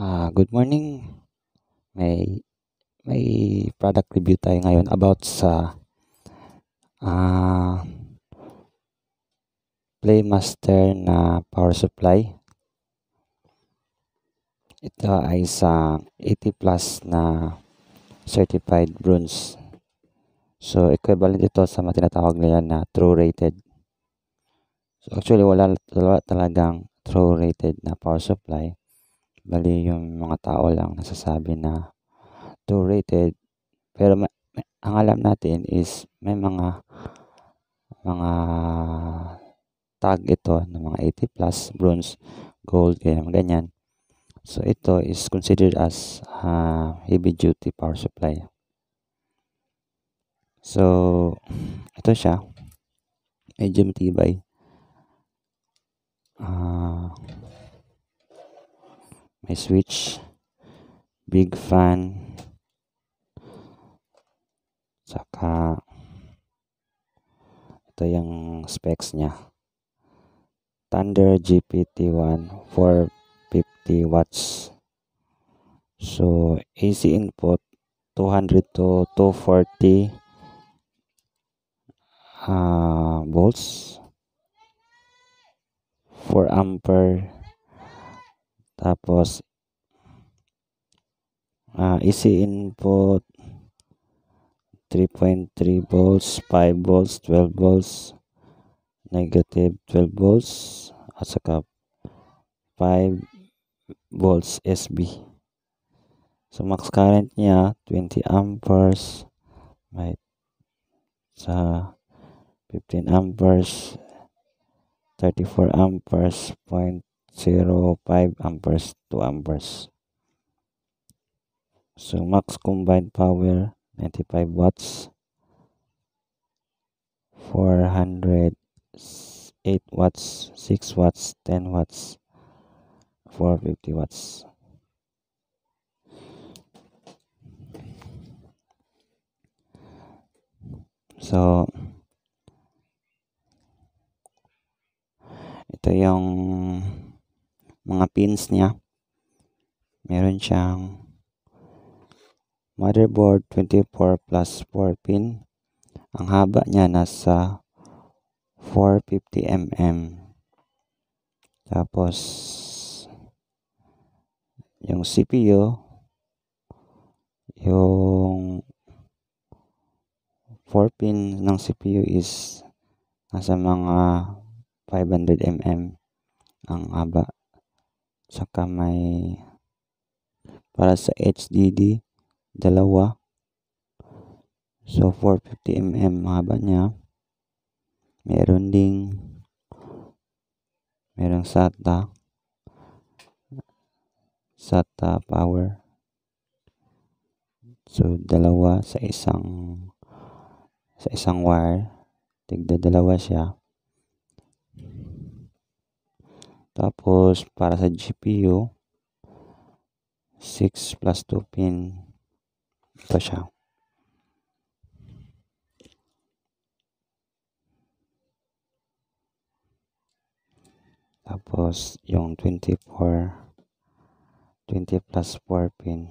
Uh, good morning. May may product review tayo ngayon about sa uh, Playmaster na power supply. Ito ay sa 80 plus na certified bronze. So equivalent ito sa mga tinatawag nila na true rated. So actually wala, wala talagang true rated na power supply Mali yung mga tao lang nasasabi na too rated pero ma- ang alam natin is may mga mga tag ito ng mga 80 plus bronze, gold, kaya ganyan. So ito is considered as uh, heavy duty power supply. So ito siya. Medyo matibay. may switch big fan saka ito yung specs niya Thunder GPT-1 450 watts so AC input 200 to 240 uh, ah, volts 4 ampere tapos, uh, easy input, 3.3 volts, 5 volts, 12 volts, negative 12 volts, at saka 5 volts SB. So, max current niya, 20 amperes, may sa 15 amperes, 34 amperes, point 0.5 amperes to amperes. So max combined power 95 watts 408 watts 6 watts 10 watts 450 watts So, ito yung mga pins niya. Meron siyang motherboard 24 plus 4 pin. Ang haba niya nasa 450 mm. Tapos, yung CPU, yung 4 pin ng CPU is nasa mga 500 mm ang haba saka may para sa HDD dalawa so 450mm haba niya meron ding merong SATA SATA power so dalawa sa isang sa isang wire tigda dalawa siya Tapos, para sa GPU, 6 plus 2 pin. Ito siya. Tapos, yung 24, 20 plus 4 pin.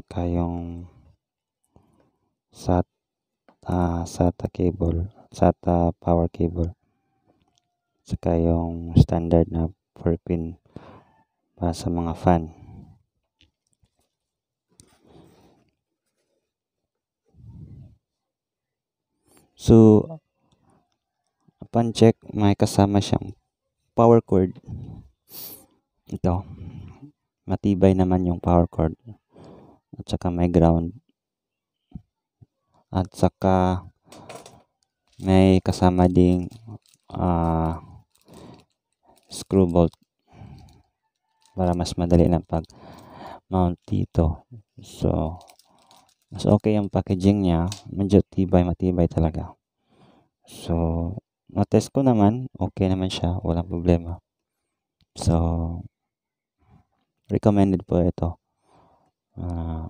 Saka yung SAT uh, SATA cable, SATA power cable. Saka yung standard na 4 pin para sa mga fan. So, upon check, may kasama siyang power cord. Ito. Matibay naman yung power cord. At saka may ground at saka may kasama ding uh, screw bolt para mas madali na pag mount dito so mas okay ang packaging niya medyo tibay matibay talaga so na-test ko naman okay naman siya walang problema so recommended po ito uh,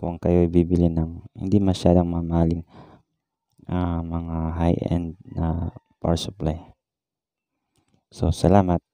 kung kayo bibili ng hindi masyadong mamahaling uh, ah, mga high-end na uh, power supply. So, salamat.